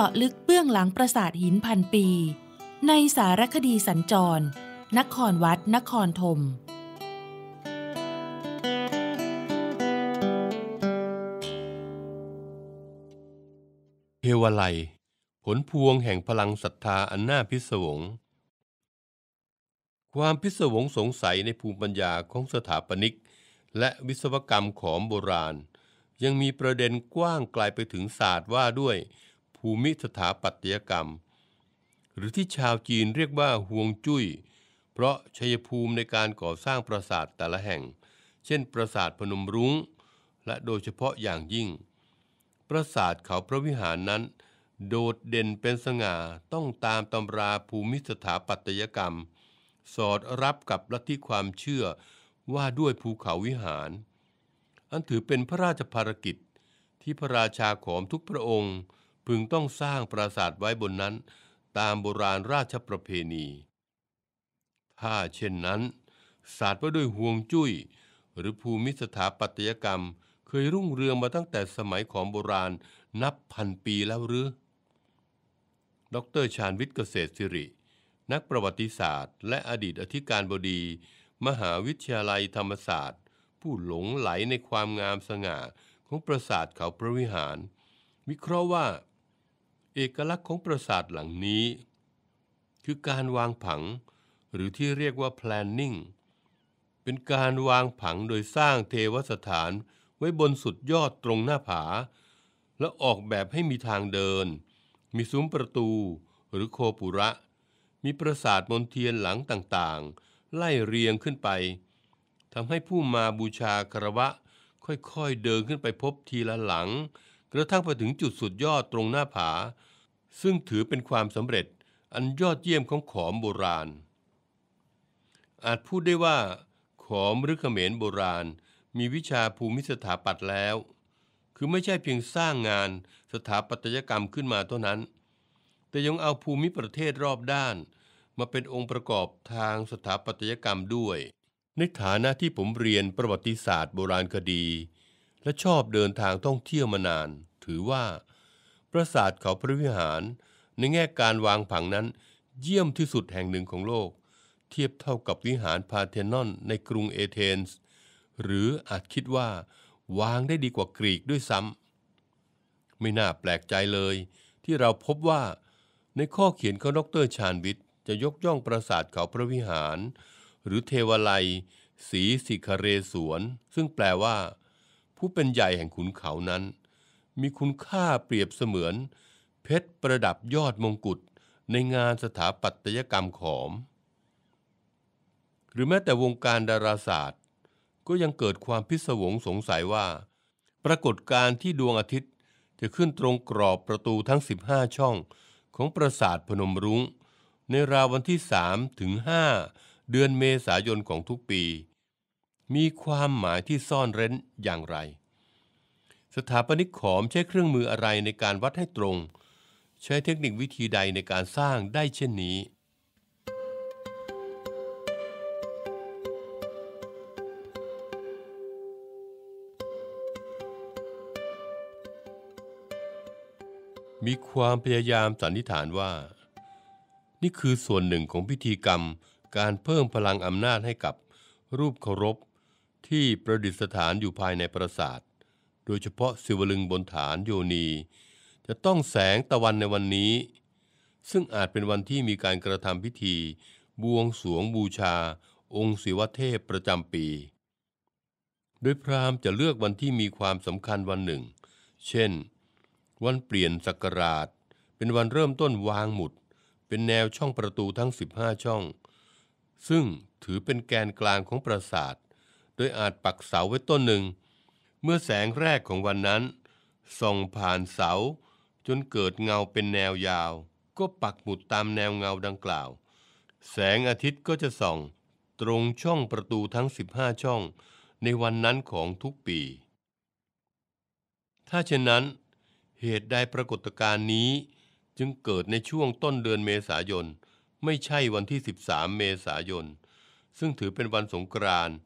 จาะลึกเบื้องหลังปราสาทหินพันปี ในสารคดีสัญจร นครวัด นครธมเทวไล ผลพวงแห่งพลังศรัทธาอันน่าพิศวง ความพิศวงสงสัยในภูมิปัญญาของสถาปนิก และวิศวกรรมของโบราณ ยังมีประเด็นกว้างไกลไปถึงศาสตร์ว่าด้วยภูมิสถาปัตยกรรม หรือที่ชาวจีนเรียกว่าฮวงจุ้ยเพราะชัยภูมิในการก่อสร้างปราสาทแต่ละแห่ง เช่นปราสาทพนมรุง้ง และโดยเฉพาะอย่างยิ่ง ปราสาทเขาพระวิหารนั้น โดดเด่นเป็นสง่าต้องตามตำราภูมิสถาปัตยกรรม สอดรับกับลัทธิความเชื่อว่าด้วยภูเขาวิหาร อันถือเป็นพระราชภารกิจที่พระราชาของทุกพระองค์พึงต้องสร้างปราสาทไว้บนนั้นตามโบราณราชประเพณี ถ้าเช่นนั้น ศาสตร์ว่าด้วยห่วงจุ้ย หรือภูมิสถาปัตยกรรมเคยรุ่งเรืองมาตั้งแต่สมัยของโบราณนับพันปีแล้วหรือ ดรชาญวิทย์เกษตรสิริ นักประวัติศาสตร์ และอดีตอธิการบดี มหาวิทยาลัยธรรมศาสตร์ ผู้หลงไหลในความงามสง่าของปราสาทเขาพระวิหาร วิเคราะห์ว่าเอกลักษณ์ของปราสาทหลังนี้คือการวางผังหรือที่เรียกว่า planning เป็นการวางผังโดยสร้างเทวสถานไว้บนสุดยอดตรงหน้าผา และออกแบบให้มีทางเดิน มีซุ้มประตูหรือโคปุระ มีปราสาทมนเทียนหลังต่างๆ ไล่เรียงขึ้นไปทำให้ผู้มาบูชาคารวะค่อยๆเดินขึ้นไปพบทีละหลัง กระทั่งไปถึงจุดสุดยอดตรงหน้าผาซึ่งถือเป็นความสำเร็จอันยอดเยี่ยมของขอมโบราณ อาจพูดได้ว่าขอมหรือเขมรโบราณมีวิชาภูมิสถาปัตย์แล้ว คือไม่ใช่เพียงสร้างงานสถาปัตยกรรมขึ้นมาเท่านั้น แต่ยังเอาภูมิประเทศรอบด้านมาเป็นองค์ประกอบทางสถาปัตยกรรมด้วย ในฐานะที่ผมเรียนประวัติศาสตร์โบราณคดี และชอบเดินทางท่องเที่ยวมานาน ถือว่าปราสาทเขาพระวิหาร ในแง่การวางผังนั้น เยี่ยมที่สุดแห่งหนึ่งของโลก เทียบเท่ากับวิหารพาเทนอนในกรุงเอเธนส์หรืออาจคิดว่า วางได้ดีกว่ากรีกด้วยซ้ำไม่น่าแปลกใจเลยที่เราพบว่า ในข้อเขียนของดรชาญวิทย์ จะยกย่องปราสาทเขาพระวิหาร หรือเทวไลสีสิคเรสวนซึ่งแปลว่า ผู้เป็นใหญ่แห่งขุนเขานั้นมีคุณค่าเปรียบเสมือน เพชรประดับยอดมงกุฎในงานสถาปัตยกรรมขอม หรือแม้แต่วงการดาราศาสตร์ ก็ยังเกิดความพิศวงสงสัยว่า ปรากฏการณ์ที่ดวงอาทิตย์จะขึ้นตรงกรอบประตูทั้ง 15 ช่องของปราสาทพนมรุง้งในราววันที่ 3 ถึง 5 เดือนเมษายนของทุกปี มีความหมายที่ซ่อนเร้นอย่างไรสถาปนิกขอมใช้เครื่องมืออะไรในการวัดให้ตรง ใช้เทคนิควิธีใดในการสร้างได้เช่นนี้ มีความพยายามสันนิษฐานว่า นี่คือส่วนหนึ่งของพิธีกรรมการเพิ่มพลังอำนาจให้กับรูปเคารพที่ประดิษฐานอยู่ภายในปราสาทโดยเฉพาะสิวลึงบนฐานโยนี จะต้องแสงตะวันในวันนี้ ซึ่งอาจเป็นวันที่มีการกระทำพิธี บวงสวงบูชา องค์ศิวเทพ ประจำปีโดยพราหมณ์จะเลือกวันที่มีความสำคัญวันหนึ่ง เช่น วันเปลี่ยนศักราช เป็นวันเริ่มต้นวางหมุด เป็นแนวช่องประตูทั้ง15ช่อง ซึ่งถือเป็นแกนกลางของปราสาทโดยอาจปักเสาไว้ต้นหนึ่งเมื่อแสงแรกของวันนั้น ส่องผ่านเสาจนเกิดเงาเป็นแนวยาว ก็ปักหมุดตามแนวเงาดังกล่าว แสงอาทิตย์ก็จะส่อง ตรงช่องประตูทั้ง 15 ช่องในวันนั้นของทุกปี ถ้าเช่นนั้นเหตุใดปรากฏการณ์นี้จึงเกิดในช่วงต้นเดือนเมษายน ไม่ใช่วันที่ 13 เมษายน ซึ่งถือเป็นวันสงกรานต์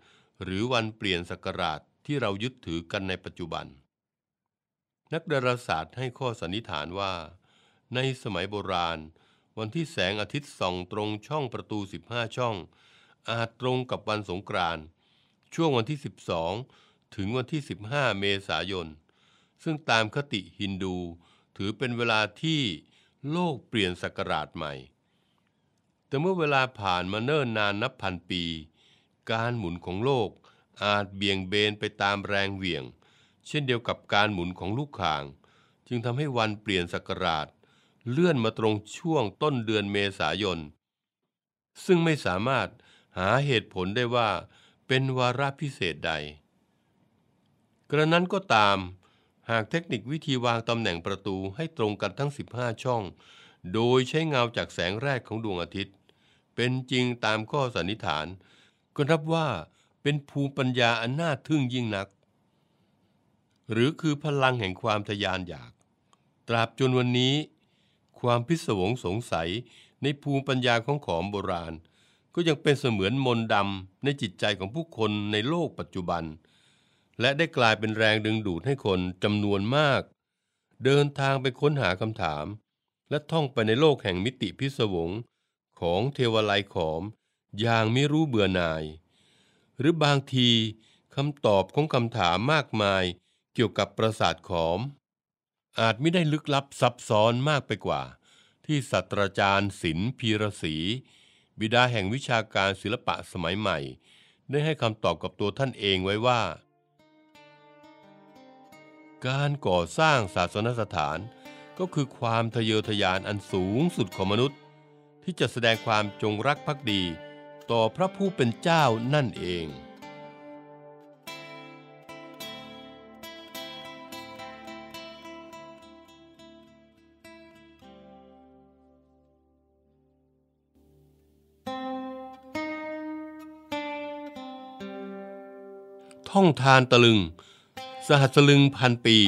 หรือวันเปลี่ยนศักราชที่เรายึดถือกันในปัจจุบัน นักดาราศาสตร์ให้ข้อสันนิษฐานว่า ในสมัยโบราณวันที่แสงอาทิตย์ส่องตรงช่องประตู 15 ช่อง อาจตรงกับวันสงกรานต์ช่วงวันที่ 12 ถึงวันที่ 15 เมษายน ซึ่งตามคติฮินดูถือเป็นเวลาที่โลกเปลี่ยนศักราชใหม่ แต่เมื่อเวลาผ่านมาเนิ่นนานนับพันปี การหมุนของโลกอาจเบี่ยงเบนไปตามแรงเหวี่ยง เช่นเดียวกับการหมุนของลูกข่าง จึงทำให้วันเปลี่ยนศักราช เลื่อนมาตรงช่วงต้นเดือนเมษายน ซึ่งไม่สามารถหาเหตุผลได้ว่าเป็นวาระพิเศษใด กระนั้นก็ตาม หากเทคนิควิธีวางตำแหน่งประตูให้ตรงกันทั้ง 15 ช่อง โดยใช้เงาจากแสงแรกของดวงอาทิตย์ เป็นจริงตามข้อสันนิษฐานก็นับว่าเป็นภูมิปัญญาอันน่าทึ่งยิ่งนัก หรือคือพลังแห่งความทยานอยาก ตราบจนวันนี้ ความพิศวงสงสัยในภูมิปัญญาของขอมโบราณ ก็ยังเป็นเสมือนมนดำ ในจิตใจของผู้คนในโลกปัจจุบัน และได้กลายเป็นแรงดึงดูดให้คนจำนวนมาก เดินทางไปค้นหาคำถาม และท่องไปในโลกแห่งมิติพิศวงของเทวไลขอมอย่างไม่รู้เบื่อหน่ายหรือบางทีคำตอบของคำถามมากมาย เกี่ยวกับประสาทขอม อาจไม่ได้ลึกลับซับซ้อนมากไปกว่า ที่ศาสตราจารย์ศิลป์พีรศรีบิดาแห่งวิชาการศิลปะสมัยใหม่ ได้ให้คำตอบกับตัวท่านเองไว้ว่า การก่อสร้างศาสนสถาน ก็คือความทะเยอทะยานอันสูงสุดของมนุษย์ ที่จะแสดงความจงรักภักดีต่อพระผู้เป็นเจ้านั่นเอง ท่องทานตะลึง สหัสลึงพันปี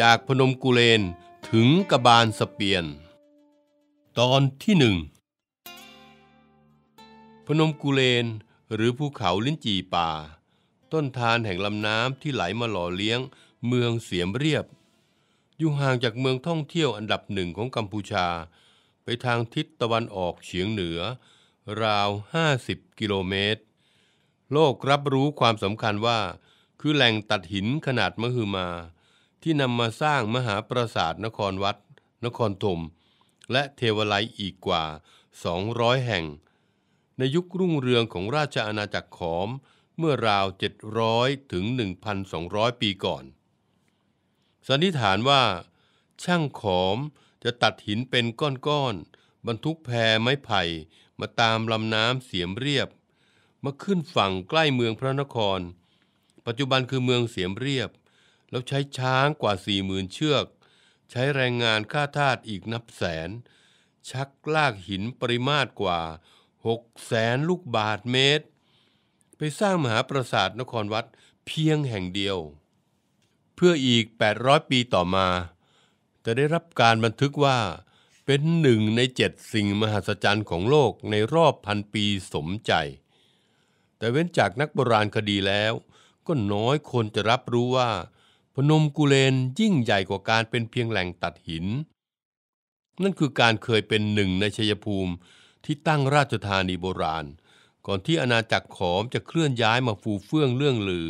จากพนมกุเลน ถึงกระบาลสเปียน ตอนที่หนึ่งพนมกุเลนหรือภูเขาลิ้นจีป่า ต้นทานแห่งลำน้ำที่ไหลมาหล่อเลี้ยงเมืองเสียมเรียบ อยู่ห่างจากเมืองท่องเที่ยวอันดับหนึ่งของกัมพูชา ไปทางทิศตะวันออกเฉียงเหนือราว 50 กิโลเมตร โลกรับรู้ความสำคัญว่า คือแหล่งตัดหินขนาดมหึมา ที่นำมาสร้างมหาปราสาทนครวัด นครธมและเทวไลอีกกว่า200แห่งในยุครุ่งเรืองของราชอาณาจักรขอม เมื่อราว 700 ถึง 1,200 ปีก่อน สันนิษฐานว่า ช่างขอมจะตัดหินเป็นก้อนๆ บรรทุกแพไม้ไผ่มาตามลำน้ำเสียมเรียบ มาขึ้นฝั่งใกล้เมืองพระนคร ปัจจุบันคือเมืองเสียมเรียบ แล้วใช้ช้างกว่าสี่หมื่นเชือก ใช้แรงงานค่าทาสอีกนับแสน ชักลากหินปริมาตรกว่า6แสนลูกบาทเมตร ไปสร้างมหาปราสาทนครวัดเพียงแห่งเดียว เพื่ออีก 800 ปีต่อมา จะได้รับการบันทึกว่าเป็นหนึ่งในเจ็ดสิ่งมหัศจรรย์ของโลกในรอบพันปีสมใจ แต่เว้นจากนักโบราณคดีแล้ว ก็น้อยคนจะรับรู้ว่า พนมกุเลนยิ่งใหญ่กว่าการเป็นเพียงแหล่งตัดหิน นั่นคือการเคยเป็นหนึ่งในชัยภูมิที่ตั้งราชธานีโบราณ ก่อนที่อาณาจักรขอมจะเคลื่อนย้ายมาฟูเฟื่องเรื่องลือ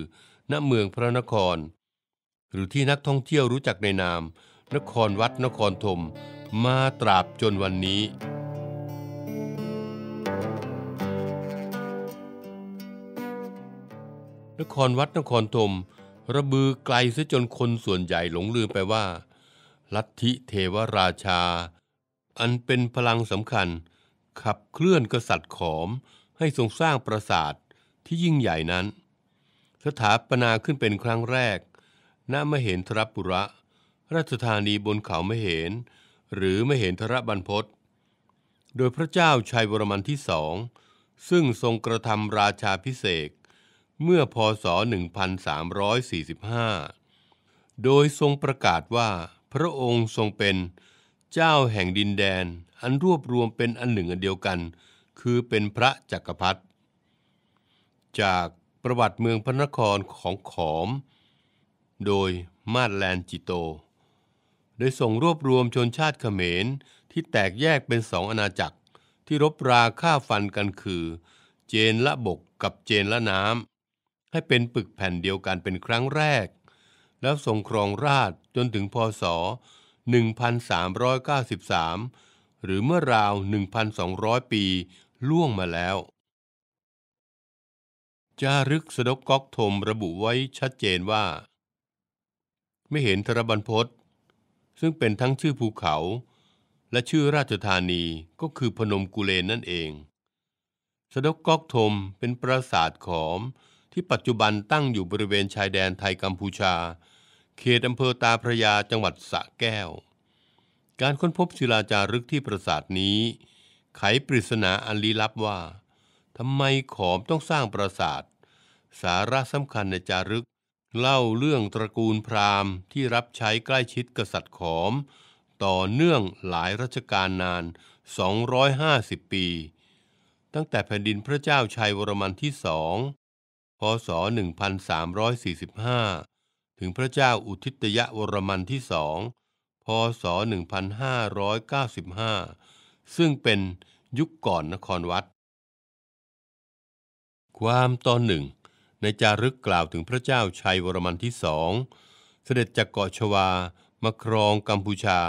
ณ เมืองพระนคร หรือที่นักท่องเที่ยวรู้จักในนาม นครวัดนครธมมาตราบจนวันนี้ นครวัดนครธมระบือไกลซะจนคนส่วนใหญ่หลงลืมไปว่า ลัทธิเทวราชา อันเป็นพลังสำคัญขับเคลื่อนกษัตริย์ขอมให้ทรงสร้างปราสาทที่ยิ่งใหญ่นั้น สถาปนาขึ้นเป็นครั้งแรกณมเหนทรปุระ ราชธานีบนเขามเหนหรือมเหนทรบรรพศโดยพระเจ้าชัยวรมันที่สอง ซึ่งทรงกระทำราชาพิเศษ เมื่อพศ 1345 โดยทรงประกาศว่าพระองค์ทรงเป็นเจ้าแห่งดินแดนอันรวบรวมเป็นอันหนึ่งอันเดียวกัน คือเป็นพระจักรพรรดิจากประวัติเมืองพระนครของขอม โดยมาดแลนจิโตได้ส่งรวบรวมชนชาติเขมรที่แตกแยกเป็นสองอาณาจักรที่รบราฆ่าฟันกันคือ เจนละบกกับเจนละน้ำให้เป็นปึกแผ่นเดียวกันเป็นครั้งแรก แล้วทรงครองราชจนถึงพศ1,393 หรือเมื่อราว 1,200 ปีล่วงมาแล้ว จารึกสดกก๊อกธมระบุไว้ชัดเจนว่า ไม่เห็นธรบันพศซึ่งเป็นทั้งชื่อภูเขา และชื่อราชธานีก็คือพนมกุเลนนั่นเอง สดกก๊อกธมเป็นปราสาทขอมที่ปัจจุบันตั้งอยู่บริเวณชายแดนไทยกัมพูชาเขตอำเภอตาพระยาจังหวัดสระแก้ว การค้นพบศิลาจารึกที่ปราสาทนี้ ไขปริศนาอันลี้ลับว่าทำไมขอมต้องสร้างปราสาท สาระสำคัญในจารึกเล่าเรื่องตระกูลพราหมณ์ที่รับใช้ใกล้ชิดกษัตริย์ขอม ต่อเนื่องหลายรัชกาลนาน 250 ปี ตั้งแต่แผ่นดินพระเจ้าชัยวรมันที่สอง พศ 1345ถึงพระเจ้าอุทิตยะวรมันที่สองพศ 1595 ซึ่งเป็นยุคก่อนนครวัด ความตอนหนึ่ง ในจารึกกล่าวถึงพระเจ้าชัยวรมันที่สอง เสด็จจากเกาะชวามาครองกัมพูชา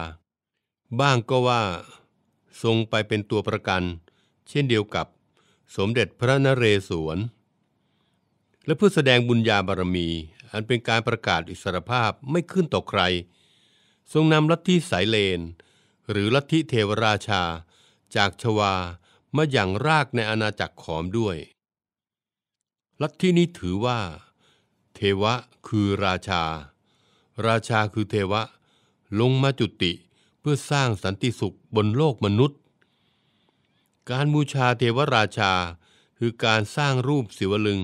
บ้างก็ว่าทรงไปเป็นตัวประกัน เช่นเดียวกับสมเด็จพระนเรศวร และเพื่อแสดงบุญญาบารมีอันเป็นการประกาศอิสรภาพไม่ขึ้นต่อใคร ทรงนำลัทธิสายเลน หรือลัทธิเทวราชา จากชวา มาอย่างรากในอาณาจักรขอมด้วย ลัทธินี้ถือว่า เทวะคือราชา ราชาคือเทวะ ลงมาจุติเพื่อสร้างสันติสุขบนโลกมนุษย์ การบูชาเทวราชา คือการสร้างรูปศิวลึง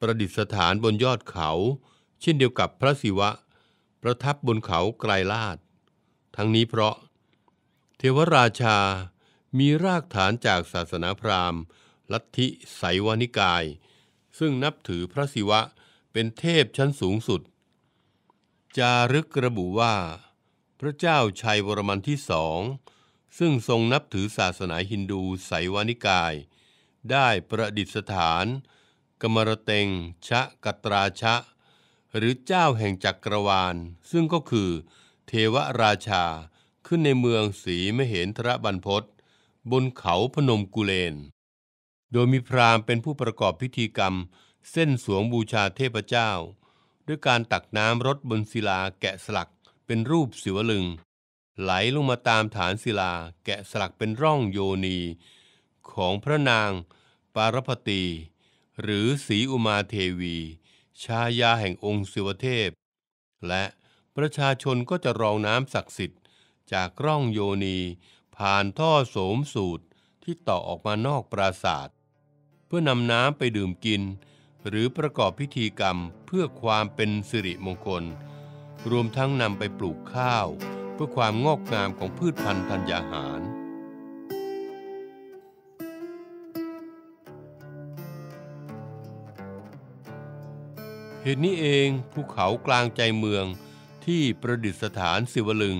ประดิษฐานบนยอดเขา เช่นเดียวกับพระศิวะ ประทับบนเขาไกลลาดทั้งนี้เพราะ เทวราชามีรากฐานจากศาสนาพราหมณ์ ลัทธิไสวนิกาย ซึ่งนับถือพระศิวะเป็นเทพชั้นสูงสุด จารึกระบุว่า พระเจ้าชัยวรมันที่สองซึ่งทรงนับถือศาสนาฮินดูไสวนิกาย ได้ประดิษฐานกมรเตงชะกัตราชะ หรือเจ้าแห่งจักรวาล ซึ่งก็คือเทวราชา ขึ้นในเมืองสีมเหนทรบรรพศบนเขาพนมกุเลน โดยมีพราหมณ์เป็นผู้ประกอบพิธีกรรม เส้นสวงบูชาเทพเจ้า ด้วยการตักน้ำรดบนศิลาแกะสลักเป็นรูปสิวลึง ไหลลงมาตามฐานศิลาแกะสลักเป็นร่องโยนี ของพระนางปารพตีหรือสีอุมาเทวี ชายาแห่งองค์สิวเทพ และประชาชนก็จะรองน้ำศักดิ์สิทธิ์จากร่องโยนี ผ่านท่อโสมสูตรที่ต่อออกมานอกปราศาสตร์เพื่อนำน้ำไปดื่มกิน หรือประกอบพิธีกรรมเพื่อความเป็นสิริมงคล รวมทั้งนำไปปลูกข้าว เพื่อความงอกงามของพืชพันธุ์ธัญญาหารเหตุนี้เองภูเขากลางใจเมืองที่ประดิษฐานสิวลึง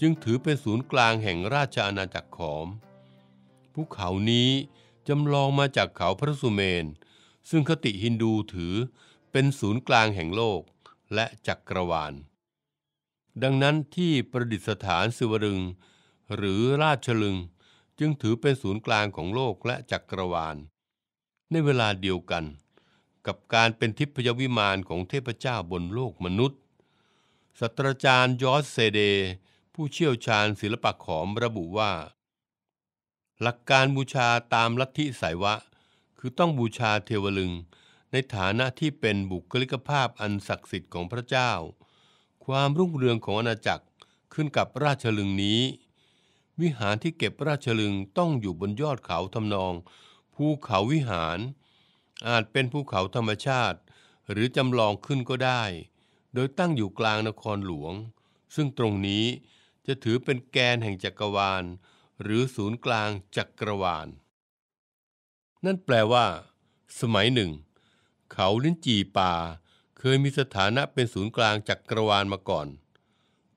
จึงถือเป็นศูนย์กลางแห่งราชอาณาจักรขอมภูเขานี้จำลองมาจากเขาพระสุเมนซึ่งคติฮินดูถือเป็นศูนย์กลางแห่งโลกและจักรวาล ดังนั้นที่ประดิษฐานสิวลึง หรือราชลึง จึงถือเป็นศูนย์กลางของโลกและจักรวาล ในเวลาเดียวกันกับการเป็นทิพยวิมานของเทพเจ้าบนโลกมนุษย์ ศาสตราจารย์ยอสเซเด ผู้เชี่ยวชาญศิลปะขอมระบุว่า หลักการบูชาตามลัทธิสายวะ คือต้องบูชาเทวลึง ในฐานะที่เป็นบุคลิกภาพอันศักดิ์สิทธิ์ของพระเจ้า ความรุ่งเรืองของอาณาจักรขึ้นกับราชลึงนี้ วิหารที่เก็บราชลึงต้องอยู่บนยอดเขาทำนองภูเขาวิหารอาจเป็นภูเขาธรรมชาติ หรือจำลองขึ้นก็ได้ โดยตั้งอยู่กลางนครหลวง ซึ่งตรงนี้จะถือเป็นแกนแห่งจักรวาล หรือศูนย์กลางจักรวาล นั่นแปลว่า สมัยหนึ่ง เขาลิ้นจีป่า เคยมีสถานะเป็นศูนย์กลางจักรวาลมาก่อน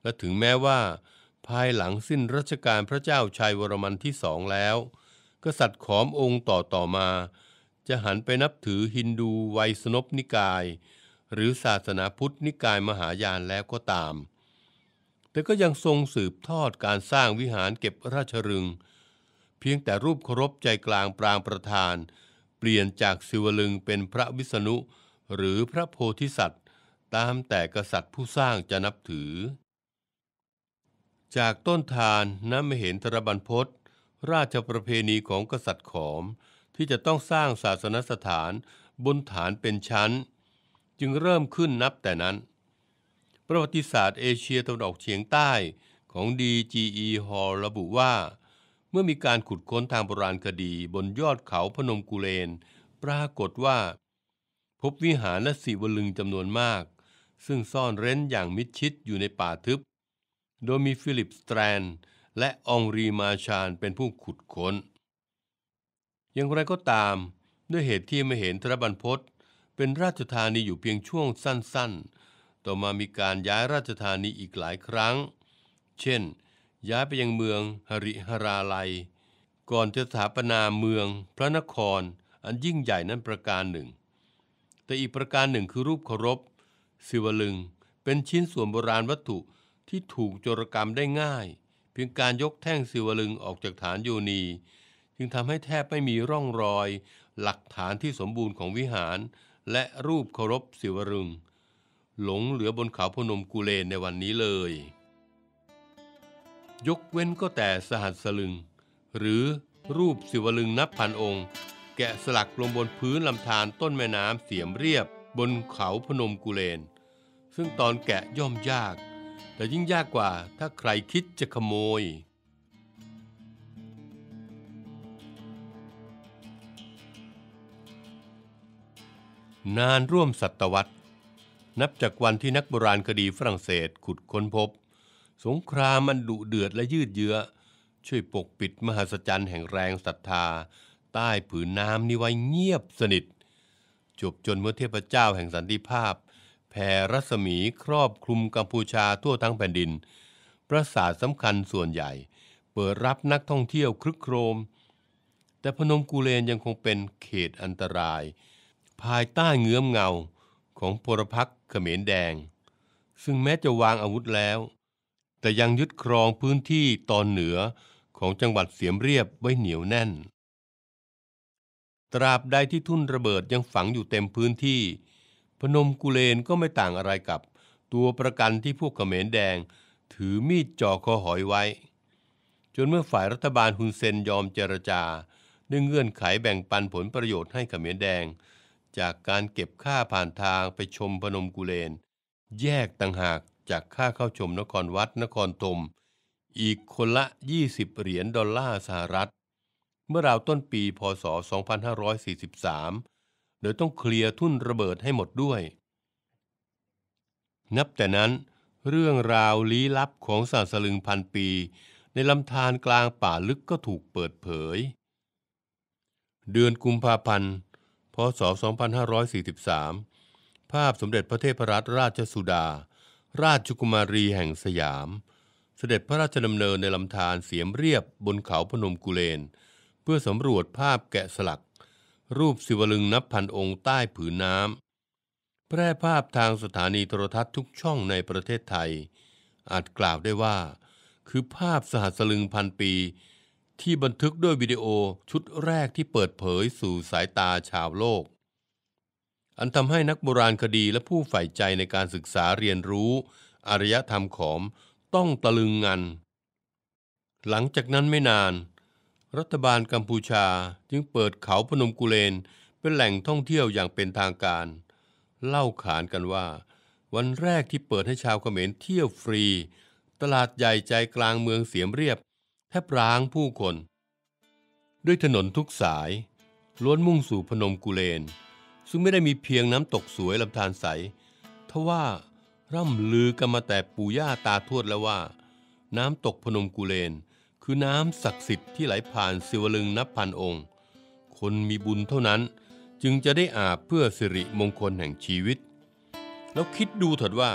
และถึงแม้ว่า ภายหลังสิ้นรัชกาลพระเจ้าชัยวรมันที่สองแล้ว กษัตริย์ขอมองค์ต่อต่อมาจะหันไปนับถือฮินดูไวยสนบนิกาย หรือศาสนาพุทธนิกายมหายานแล้วก็ตาม แต่ก็ยังทรงสืบทอดการสร้างวิหารเก็บราชรึง เพียงแต่รูปเคารพใจกลางปรางประธาน เปลี่ยนจากสิวลึงเป็นพระวิษณุหรือพระโพธิสัตว์ ตามแต่กษัตริย์ผู้สร้างจะนับถือ จากต้นทานน้ำมเหนทรบันพศราชประเพณีของกษัตริย์ขอมที่จะต้องสร้างศาสนสถานบนฐานเป็นชั้น จึงเริ่มขึ้นนับแต่นั้น ประวัติศาสตร์เอเชียตะวันออกเฉียงใต้ของ DGE Hall ระบุว่า เมื่อมีการขุดค้นทางโบราณคดีบนยอดเขาพนมกุเลน ปรากฏว่า พบวิหารและศิวลึงจำนวนมาก ซึ่งซ่อนเร้นอย่างมิดชิดอยู่ในป่าทึบ โดยมีฟิลิปสแตรน และองรีมาชานเป็นผู้ขุดค้นอย่างไรก็ตาม ด้วยเหตุที่ไม่เห็นธรบันพศเป็นราชธานีอยู่เพียงช่วงสั้นๆ ต่อมามีการย้ายราชธานีอีกหลายครั้ง เช่น ย้ายไปยังเมืองหริหราลัยก่อนจะสถาปนาเมืองพระนคร อันยิ่งใหญ่นั้นประการหนึ่ง แต่อีกประการหนึ่งคือรูปเคารพสิวลึงเป็นชิ้นส่วนโบราณวัตถุที่ถูกโจรกรรมได้ง่าย เพียงการยกแท่งสิวลึงออกจากฐานโยนีจึงทำให้แทบไม่มีร่องรอย หลักฐานที่สมบูรณ์ของวิหาร และรูปเคารพศิวรึง หลงเหลือบนเขาพนมกุเลนในวันนี้เลย ยกเว้นก็แต่สหัสลึง หรือรูปศิวลึงนับพันองค์ แกะสลักลงบนพื้นลำธารต้นแม่น้ำเสียมเรียบบนเขาพนมกุเลน ซึ่งตอนแกะย่อมยาก แต่ยิ่งยากกว่าถ้าใครคิดจะขโมยนานร่วมศตวรรษ นับจากวันที่นักโบราณคดีฝรั่งเศสขุดค้นพบ สงครามมันดุเดือดและยืดเยื้อช่วยปกปิดมหัศจรรย์แห่งแรงศรัทธา ใต้ผืนน้ำนิไว้เงียบสนิท จบจนเมื่อเทพเจ้าแห่งสันติภาพแผ่รัศมีครอบคลุมกัมพูชาทั่วทั้งแผ่นดินปราสาทสำคัญส่วนใหญ่ เปิดรับนักท่องเที่ยวคลึกโครมแต่พนมกูเลนยังคงเป็นเขตอันตรายภายใต้เงื้อมเงาของพลพรรคเขมรแดง ซึ่งแม้จะวางอาวุธแล้ว แต่ยังยึดครองพื้นที่ตอนเหนือของจังหวัดเสียมเรียบไว้เหนียวแน่น ตราบใดที่ทุ่นระเบิดยังฝังอยู่เต็มพื้นที่ พนมกุเลนก็ไม่ต่างอะไรกับ ตัวประกันที่พวกเขมรแดงถือมีดจ่อคอหอยไว้ จนเมื่อฝ่ายรัฐบาลฮุนเซนยอมเจรจาด้วยเงื่อนไขแบ่งปันผลประโยชน์ให้เขมรแดงจากการเก็บค่าผ่านทางไปชมพนมกุเลน แยกต่างหากจากค่าเข้าชมนครวัด นครธมอีกคนละ 20 เหรียญดอลลาร์สหรัฐ เมื่อราวต้นปี พศ 2543 โดยต้องเคลียร์ทุ่นระเบิดให้หมดด้วย นับแต่นั้นเรื่องราวลี้ลับของสาสลึงพันปีในลำธารกลางป่าลึกก็ถูกเปิดเผย เดือนกุมภาพันธ์พศ 2543 ภาพสมเด็จพระเทพรัตนราชสุดา ราชกุมารีแห่งสยามสเสด็จพระราชดำเนินในลำธารเสียมเรียบบนเขาพนมกุเลน เพื่อสำรวจภาพแกะสลัก รูปสิวลึงนับพันองค์ใต้ผืนน้ำ แพร่ภาพทางสถานีโทรทัศน์ทุกช่องในประเทศไทย อาจกล่าวได้ว่าคือภาพสหัสลึงพันปีที่บันทึกด้วยวิดีโอชุดแรกที่เปิดเผยสู่สายตาชาวโลก อันทำให้นักโบราณคดีและผู้ใฝ่ใจในการศึกษาเรียนรู้อารยธรรมขอมต้องตะลึงงัน หลังจากนั้นไม่นาน รัฐบาลกัมพูชาจึงเปิดเขาพนมกุเลนเป็นแหล่งท่องเที่ยวอย่างเป็นทางการ เล่าขานกันว่า วันแรกที่เปิดให้ชาวเขมรเที่ยวฟรี ตลาดใหญ่ใจกลางเมืองเสียมเรียบแทบร้างผู้คน ด้วยถนนทุกสาย ล้วนมุ่งสู่พนมกุเลน ซึ่งไม่ได้มีเพียงน้ำตกสวยลำธารใสทว่า ร่ำลือกันมาแต่ปู่ย่าตาทวดแล้วว่า น้ำตกพนมกุเลน คือน้ำศักดิ์สิทธิ์ที่ไหลผ่านสิวลึงนับพันองค์ คนมีบุญเท่านั้นจึงจะได้อาบเพื่อสิริมงคลแห่งชีวิต แล้วคิดดูเถิดว่า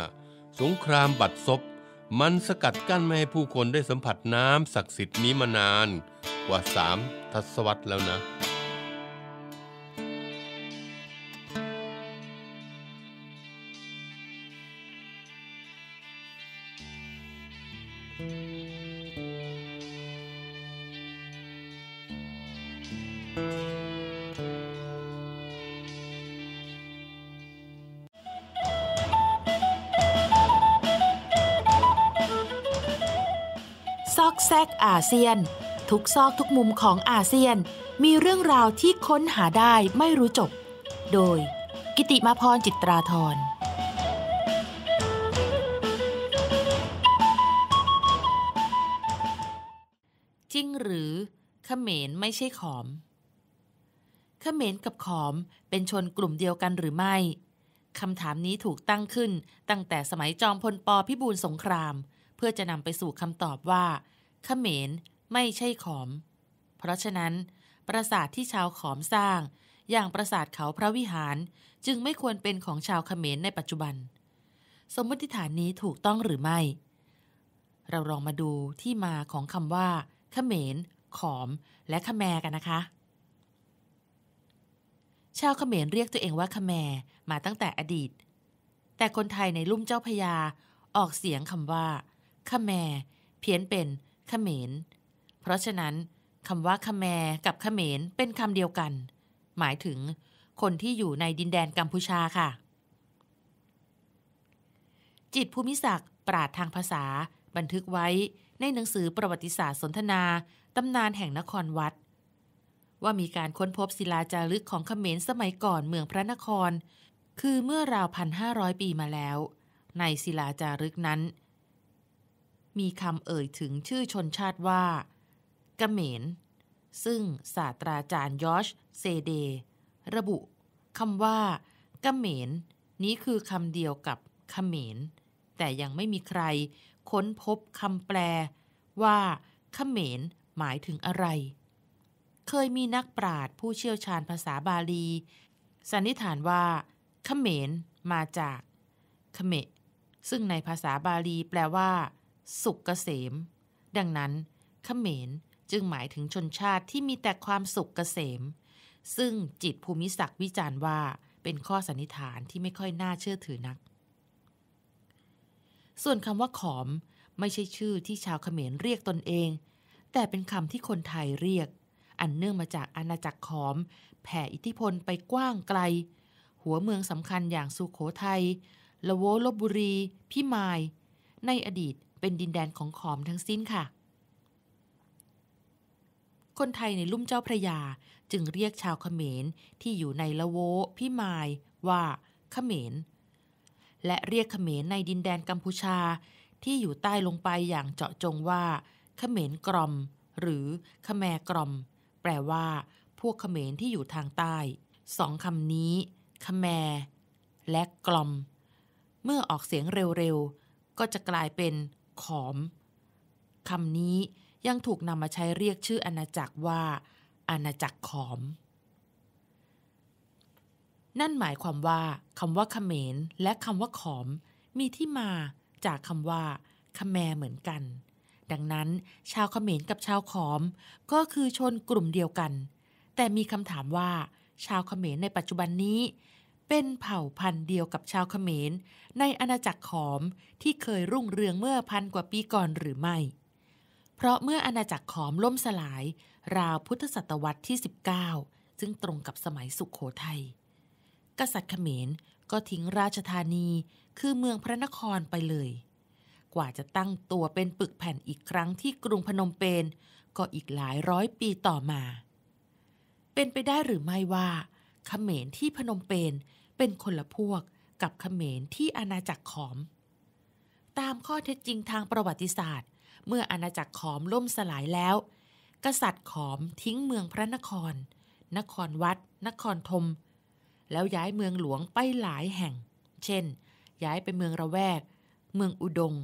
สงครามบัดซบมันสกัดกั้นไม่ให้ผู้คนได้สัมผัสน้ำศักดิ์สิทธิ์นี้มานาน กว่าสามทศวรรษแล้วนะาเซียน ทุกซอกทุกมุมของอาเซียนมีเรื่องราวที่ค้นหาได้ไม่รู้จบ โดย กิติมาพรจิตราธร จริงหรือเขมรไม่ใช่ขอม เขมรกับขอมเป็นชนกลุ่มเดียวกันหรือไม่ คำถามนี้ถูกตั้งขึ้น ตั้งแต่สมัยจอมพลปพิบูลสงคราม เพื่อจะนำไปสู่คำตอบว่าเขมรไม่ใช่ขอม เพราะฉะนั้น ปราสาทที่ชาวขอมสร้าง อย่างปราสาทเขาพระวิหารจึงไม่ควรเป็นของชาวเขมรในปัจจุบัน สมมติฐานนี้ถูกต้องหรือไม่ เราลองมาดูที่มาของคำว่าเขมรขอม และขแมกันนะคะ ชาวเขมรเรียกตัวเองว่าขแมมาตั้งแต่อดีต แต่คนไทยในลุ่มเจ้าพยา ออกเสียงคำว่าขแมเพี้ยนเป็นเขมรเพราะฉะนั้นคำว่าขแมกับเขมรเป็นคำเดียวกัน หมายถึงคนที่อยู่ในดินแดนกัมพูชาค่ะ จิตภูมิศักดิ์ปราดทางภาษาบันทึกไว้ในหนังสือประวัติศาสตร์สนทนา ตำนานแห่งนครวัด ว่ามีการค้นพบศิลาจารึกของเขมรสมัยก่อนเมืองพระนคร คือเมื่อราว 1,500 ปีมาแล้ว ในศิลาจารึกนั้นมีคำเอ่ยถึงชื่อชนชาติว่ากเมนซึ่งศาสตราจารย์ยอชเซเด ระบุ คำว่ากเมนนี้คือคำเดียวกับขเมนแต่ยังไม่มีใคร ค้นพบคำแปลว่าขเมนหมายถึงอะไร เคยมีนักปราชญ์ผู้เชี่ยวชาญภาษาบาลีสันนิษฐานว่าขเมนมาจากขเมซึ่งในภาษาบาลีแปลว่าสุขเกษม ดังนั้นขเขมรจึงหมายถึงชนชาติที่มีแต่ความสุขเกษม ซึ่งจิตภูมิศักดิ์วิจารณ์ว่าเป็นข้อสันนิษฐานที่ไม่ค่อยน่าเชื่อถือนัก ส่วนคำว่าขอม ไม่ใช่ชื่อที่ชาวเขมรเรียกตนเอง แต่เป็นคำที่คนไทยเรียก อันเนื่องมาจากอาณาจักรขอม แผ่อิทธิพลไปกว้างไกล หัวเมืองสำคัญอย่างสุขโขทยัย ละโวลบบุรี พิมาย ในอดีตเป็นดินแดนของขอมทั้งสิ้นค่ะ คนไทยในลุ่มเจ้าพระยา จึงเรียกชาวเขมรที่อยู่ในละโวพิมาย ว่าเขมร และเรียกเขมรในดินแดนกัมพูชา ที่อยู่ใต้ลงไปอย่างเจาะจงว่าเขมรกรอม หรือ ขแมกรอม แปลว่า พวกเขมรที่อยู่ทางใต้ สองคำนี้ขแม และกลอม เมื่อออกเสียงเร็วๆก็จะกลายเป็นขอมคำนี้ยังถูกนำมาใช้เรียกชื่ออาณาจักรว่า อาณาจักรขอม นั่นหมายความว่าคำว่าขเขมรและคำว่าขอม มีที่มาจากคำว่าขแมเหมือนกัน ดังนั้นชาวขเขมรกับชาวขอม ก็คือชนกลุ่มเดียวกัน แต่มีคำถามว่า ชาวขเขมรในปัจจุบันนี้เป็นเผ่าพันธุ์เดียวกับชาวเขมร ในอาณาจักรขอมที่เคยรุ่งเรืองเมื่อพันกว่าปีก่อนหรือไม่ เพราะเมื่ออาณาจักรขอมล่มสลาย ราวพุทธศตวรรษที่ 19 ซึ่งตรงกับสมัยสุขโขทยัยกษัตริย์เขมรก็ทิ้งราชธานีคือเมืองพระนครไปเลย กว่าจะตั้งตัวเป็นปึกแผ่นอีกครั้งที่กรุงพนมเปญก็อีกหลายร้อยปีต่อมา เป็นไปได้หรือไม่ว่าเขมรที่พนมเปญเป็นคนละพวกกับเขมรที่อาณาจักรขอม ตามข้อเท็จจริงทางประวัติศาสตร์ เมื่ออาณาจักรขอมล่มสลายแล้ว กษัตริย์ขอมทิ้งเมืองพระนคร นครวัด นครธม แล้วย้ายเมืองหลวงไปหลายแห่ง เช่น ย้ายไปเมืองระแวก เมืองอุดง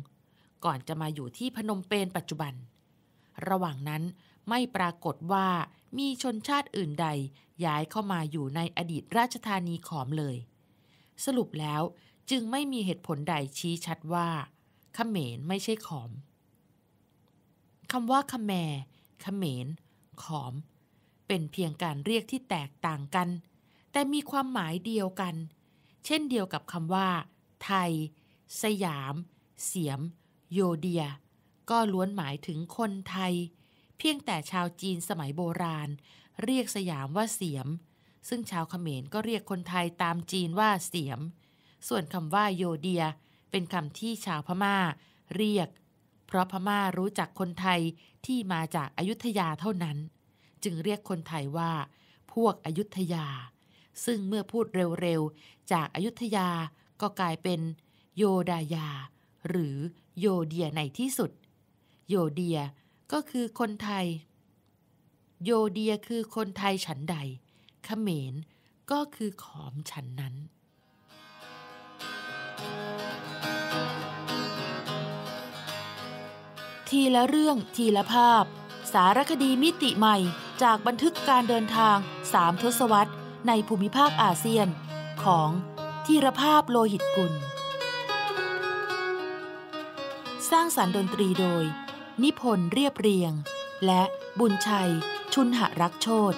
ก่อนจะมาอยู่ที่พนมเปญปัจจุบัน ระหว่างนั้นไม่ปรากฏว่ามีชนชาติอื่นใดย้ายเข้ามาอยู่ในอดีตราชธานีขอมเลย สรุปแล้วจึงไม่มีเหตุผลใดชี้ชัดว่าขเขมรไม่ใช่ขอม คำว่าขแมขเขมรขอม เป็นเพียงการเรียกที่แตกต่างกัน แต่มีความหมายเดียวกัน เช่นเดียวกับคำว่า ไทย สยาม เสียม โยเดีย ก็ล้วนหมายถึงคนไทยเพียงแต่ชาวจีนสมัยโบราณ เรียกสยามว่าเสียม ซึ่งชาวเขมรก็เรียกคนไทยตามจีนว่าเสียม ส่วนคำว่าโยเดีย เป็นคำที่ชาวพม่า เรียก เพราะพม่ารู้จักคนไทยที่มาจากอายุทยาเท่านั้น จึงเรียกคนไทยว่าพวกอายุทยา ซึ่งเมื่อพูดเร็วๆจากอายุทยาก็กลายเป็นโยดายา หรือโยเดียในที่สุด โยเดียก็คือคนไทย โยเดียคือคนไทยฉันใดขเขมรก็คือขอมฉันนั้น ทีละเรื่องทีละภาพ สารคดีมิติใหม่จากบันทึกการเดินทางสามทศวรรษในภูมิภาคอาเซียน ของทีรภาพโลหิตกุล สร้างสารรค์ดนตรีโดยนิพนธ์เรียบเรียง และบุญชัย ชุนหรักโชต